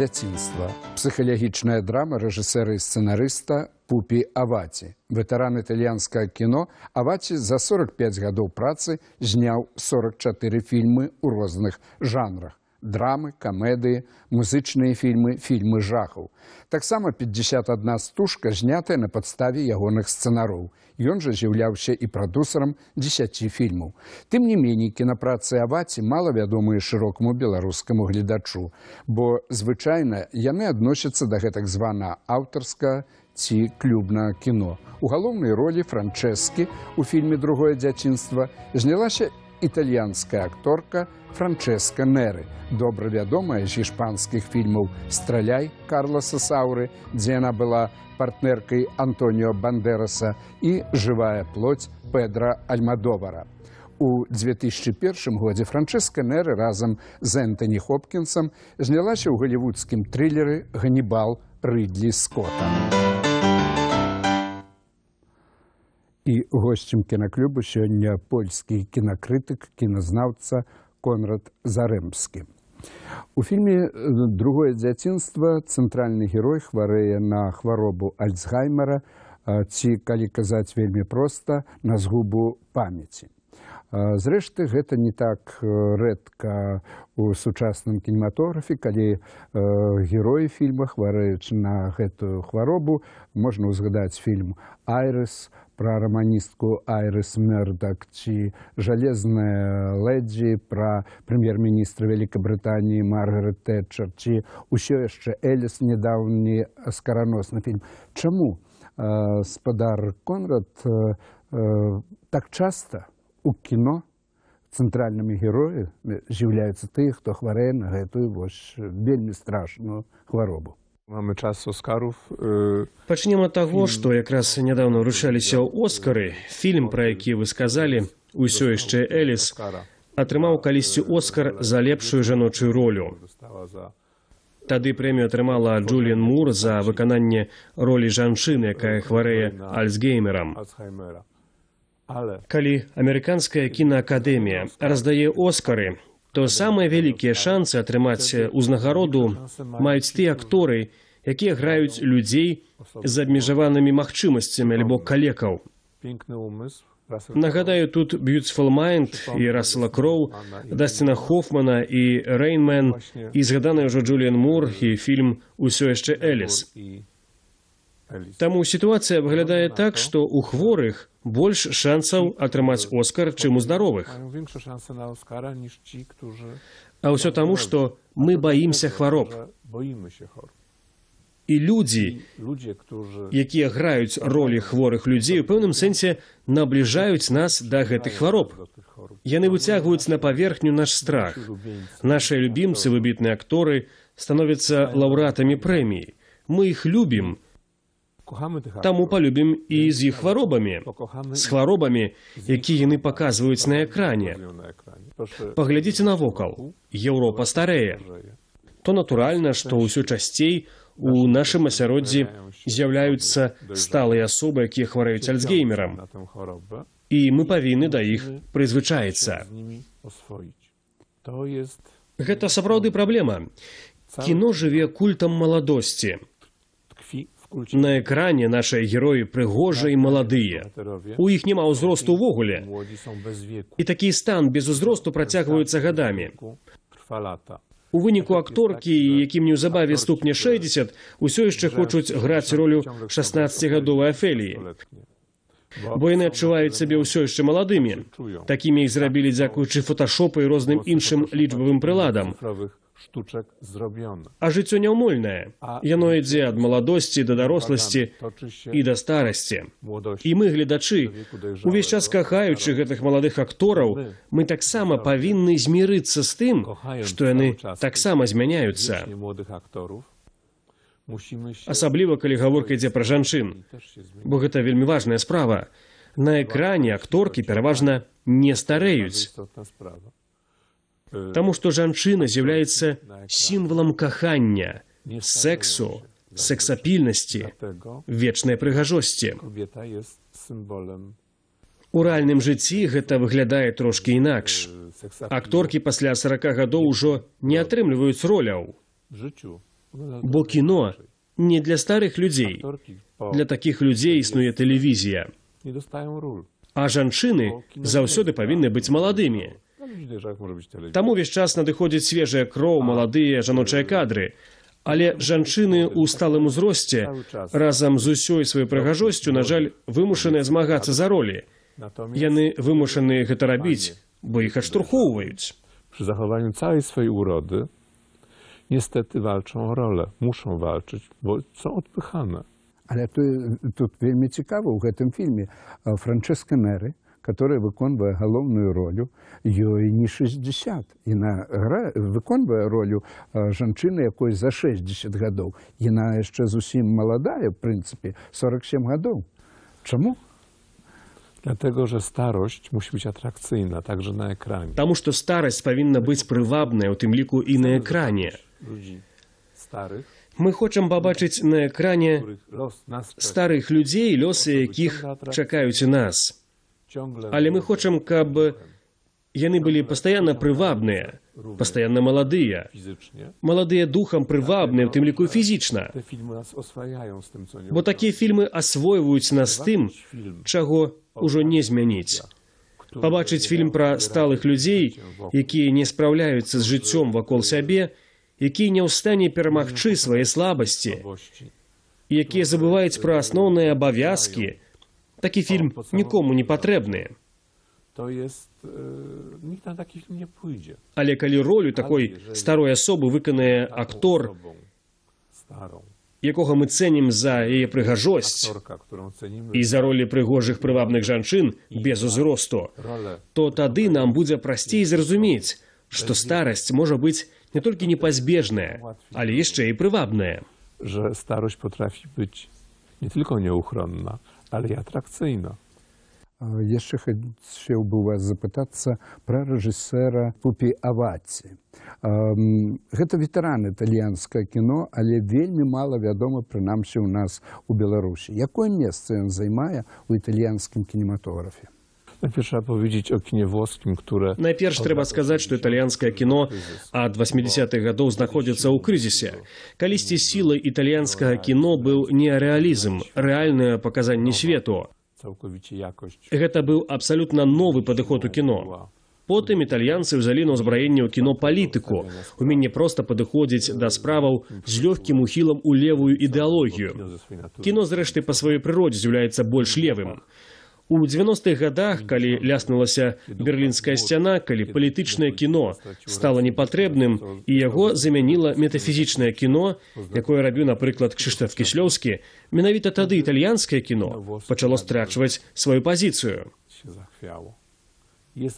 дзяцінства псіхалагічная драма рэжысэры і сцэнарыста пупі аваці ветэран італьянскае кіно аваці за 45 гадоў працы зняў 44 фільмы ў розных жанрах драмы, камедыі, музычныя фільмы, фільмы жахаў. Таксама 51 стужка знятая на падставе ягоных сцэнароў. Ён жа з'яўляўся і прадусарам дзесяці фільмаў. Тым не меней кінапрацы аваці мала вядомыя шырокаму беларускаму гледачу, бо звычайна яны адносяцца да гэтак звана аўтарска, ці клюбна кіно. У галоўнай ролі франчэскі у фільме другое дзяцінства знялася італьянская акторка Франческа Неры, добра вядомая з іспанскіх фільмаў страляй Карласа Сауры, дзе яна была партнеркай Антонио Бандераса і жывая плоть Педра Альмадовара. У 2001 годзе Франческа Неры разам з Энтоні Хопкінсам знялася ў галівудскім трылеры ганнібал Рыдлі Скотта. і госцем кінаклюбу сёння польскі кінакрытык кіназнаўца конрад зарымскі у фільме э, другое дзяцінства цэнтральны герой хварэе на хваробу альцгаймара э, ці калі казаць вельмі проста на згубу памяці Зрэшты гэта не так э, рэдка у сучасным кінематографе, калі э, героі фільма хвараючы на гэтую хваробу, можна ўзгадаць фільм Айрыс пра раманістку Айрыс Мердак ці жалезная леддзі пра прэм'ер-міністра Вялікабрытаніі Маргарет Тэтчар, ці ўсё яшчэ Эліс недаўні скараносны фільм. Чаму э, спадар Конрад так часта? у кіно цэнтральнымі героямі з'яўляюцца тыя, хто хварае на гэтую вельмі страшную хваробу. Мамы часу скаруф э... пачнем ад таго, што якраз нядаўна ўручаліся оскары фільм, пра які вы сказалі усё яшчэ Эліс атрымаў калісьці оскар за лепшую жаночую ролю. Тады прэмію атрымала Джулін Мур за выкананне ролі жанчыны, якая хварэе альцгеймерам. Калі амерыканская кінаакадэмія раздае оскары, то самыя вялікія шансы атрымаць узнагароду маюць тыя акторы, якія граюць людзей з абмежаванымі магчымасцямі альбо калекаў. Нагадаю тут Бьюцфул Майнд і Расла Кроу, Дасціна Хофмана і Рэйнмен і згаданы ўжо Джулиан Мур і фільм «Усё яшчэ Эліс». Таму сітуацыя выглядае так, што у хворых больш шансаў атрымаць оскар, чым у здаровых. А ўсё таму, што мы баімся хвароб. І людзі, якія граюць ролі хворых людзей, у пэўным сэнсе набліжаюць нас да гэтых хвароб. Яны выцягваюць на паверхню наш страх. Нашы любімцы выбітныя акторы становяцца лаўрэатамі прэміі. Мы іх любім, Таму палюбім і з іх хваробамі, з хваробамі, які яны паказваюць на экране. Паглядзіце навокал, Еўропа старэе. То натуральна, што ўсё часцей у нашым асяроддзі з'яўляюцца сталыя асобы, якія хвараюць альцгеймерам. І мы павінны да іх прызвычаіцца. Гэта сапраўды ну, праблема. Кіно жыве культам маладосці. На экране наші герої пригожі і молодія. У їх нема узросту ввогулі. І такий стан без узросту працягується годами. У виніку акторки, яким неузабаві ступні 60, усе ще хочуть грати роль 16-годової Афелії. Бо вони відчувають себе усе ще молодими. Такими їх зробили дякуючи фотошопу і різним іншим лічбовим приладам штучак зроблена а жыццё няўмольнае яно ідзе ад маладосці да даросласці і да старасці і мы гледачы увесь час кахаючы гэтых маладых актораў мы таксама павінны змірыцца з тым што яны таксама змяняюцца асабліва калі гаворка ідзе пра жанчын бо гэта вельмі важная справа на экране акторкі пераважна не старэюць Таму што жанчына з'яўляецца сімвалам кахання, сексу, сексапільнасці, вечнай прыгажосці. У рэальным жыцці гэта выглядае трошкі інакш. Акторкі пасля 40 гадоў ужо не атрымліваюць роляў. Бо кіно не для старых людзей. Для такіх людзей існуе тэлевізія. А жанчыны заўсёды павінны быць маладымі. Таму ўвесь час надыходзіць свежая кроў маладыя жаночыя кадры. Але жанчыны ў сталым узросце разам з усёй сваёй прыгажосцю, на жаль, вымушаныя змагацца за ролі. Яны вымушаны гэта рабіць, бо іх адштурхоўваюць. Пры захаванні цай свай уроды нестэты вальчаў роля, мушам вальчыць, бо це адпыхана. Але тут вельмі цікава ў гэтым фільме Франчэска Мэры, которая выконвае галоўную ролю ёй не 60 і на выконвае ролю э, жанчыны якой за 60 гадоў яна яшчэ зусім маладая в прынцыпе 47 гадоў чаму Для же старость мусіць быць атракцыйна также на экране Таму что старасць павінна быць прывабная у тым ліку і на экране старых. Мы хочам пабачыць на экране старых людзей, лёсы якіх чакаюць нас. Але мы хочам, каб яны былі пастаянна прывабныя, пастаянна маладыя, маладыя духам прывабныя, у тым ліку фізічна. Бо такія фільмы асвойваюць нас тым, чаго ўжо не змяніць. Пабачыць фільм пра сталых людзей, якія не спраўляюцца з жыццём вакол сябе, якія не ў стане перамагчы свае слабасці, якія забываюць пра асноўныя абавязкі, Такі фільм нікому не патрэбныя. Але калі ролю такой старой асобы выканае актор, якога мы цэнім за яе прыгажосць і за ролі прыгожых прывабных жанчын без узросту, то тады нам будзе прасцей зразумець, што старасць можа быць не толькі непазбежная, але яшчэ і прывабная. старасць потрафіць быць не толькі неухронна, але і атракцыйна. Яшчэ хацеў бы у вас запытацца пра рэжысера пупі авацці. Гэта ветэран італьянскае кіно, але вельмі мала вядома прынамсі ў нас у Беларусі. Якое месца ён займае ў італьянскім кінематографе? Найперш апавідзіць о кіне воскім, кура... Найперш трэба сказаць, што італьянскае кіно ад 80-х гадоў знаходзіцца ў крызісе. Калісьці сілы італьянскага кіно быў не рэалізм, рэальнае паказанне свету. Гэта быў абсалютна новы падыход у кіно. Потым італьянцы ўзялі на ўзбраенне ў кіно палітыку, уменне проста падыходзіць да справаў з лёгкім ухілам у левую ідэалогію. Кіно, зрэшты, па сваёй прыродзе з'яўляецца больш левым. У 90-х годах, калі ляснулася берлінская сцяна, калі палітычнае кіно стала непатрэбным і яго замяніла метафізічнае кіно, якое рабіў, напрыклад, Кшыштаф Кіслёўскі, менавіта тады італьянскае кіно пачало страчваць сваю пазіцыю.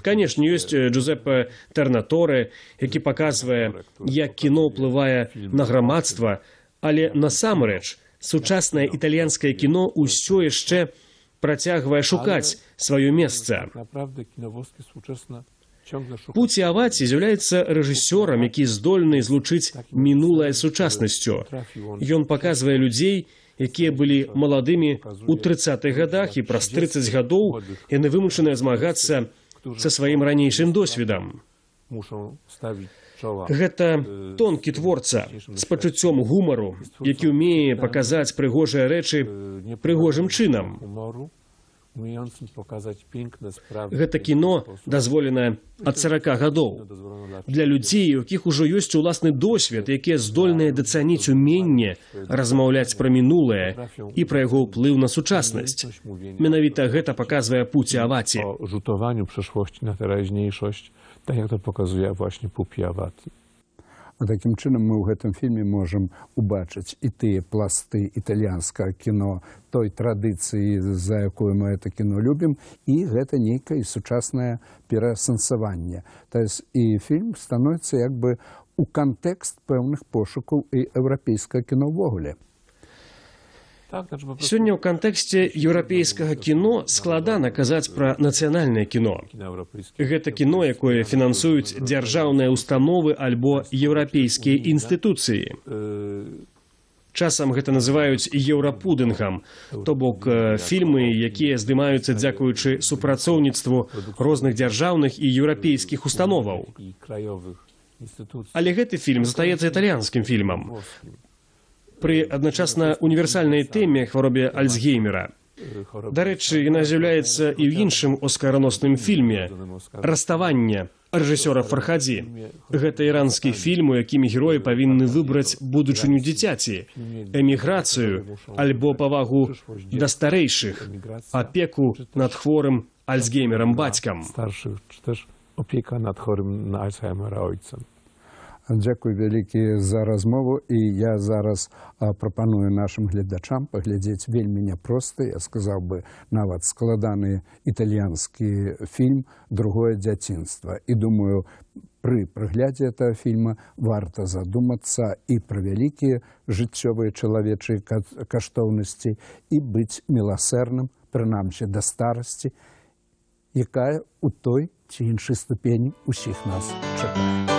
Канешне, ёсць э, Джузеппе Тэрнаторы, які паказвае, як кіно ўплывае на грамадства, але насамрэч сучаснае італьянскае кіно ўсё яшчэ, ще працягвае шукаць сваё месца. Пуці Аваці з'яўляецца рэжысёрам, які здольны злучыць мінулае сучаснасцю. Ён паказвае людзей, якія былі маладымі ў 30-х годах і праз 30 гадоў яны вымушаныя змагацца са сваім ранейшым досведам. Гэта э, тонкі творца з пачуццём гумару, які ўмее паказаць прыгожыя рэчы прыгожым чынам. Гэта кіно дазволенае ад сорока гадоў. Для людзей, у якіх ужо ёсць уласны досвед, якія здольныя дацаніць уменне размаўляць пра мінулае і пра яго ўплыў на сучаснасць. Менавіта гэта паказвае пуці аваці жутаванню прышлосці на тэразнейшасць так як то паказуе вашні пупіяватні. Такім чынам мы ў гэтым фільме можам убачыць і тыя пласты італьянскага кіно той традыцыі за якую мы это кіно любім і гэта нейкае сучаснае пераасэнсаванне і фільм становіцца як бы у кантэкст пэўных пошукаў і еўрапейскага кіновогуле. Сёння ў кантэксце еўрапейскага кіно складана казаць пра нацыянальнае кіно. Гэта кіно, якое фінансуюць дзяржаўныя ўстановы альбо еўрапейскія інстытуцыі. Э, Часам гэта называюць э, еўрапудынгам, то бок э, фільмы, якія здымаюцца дзякуючы супрацоўніцтву розных дзяржаўных і еўрапейскіх установаў. Але гэты фільм застаецца італьянскім фільмам пры адначасна універсальнай тэме хваробе альцгеймера. Дарэчы, яна з'яўляецца і ў іншым оскароносным фільме раставанне рэжысёра фархадзі гэта іранскі фільм у якім героі павінны выбраць будучыню дзіцяці эміграцыю альбо павагу да старэйшых апеку над хворым альцгеймерам бацькам старшых опека над хорым на альцгеймера ойцам Дякую вялікі за размову і я зараз прапаную нашым гледачам паглядзець вельмі няпросты я сказаў бы нават складаны італьянскі фільм другое дзяцінства і думаю пры праглядзе этого фільма варта задумацца і пра вялікія жыццёвыя чалавечыя каштоўнасці і быць міласэрным прынамсі да старасці якая у той ці іншай ступені ўсіх нас чакае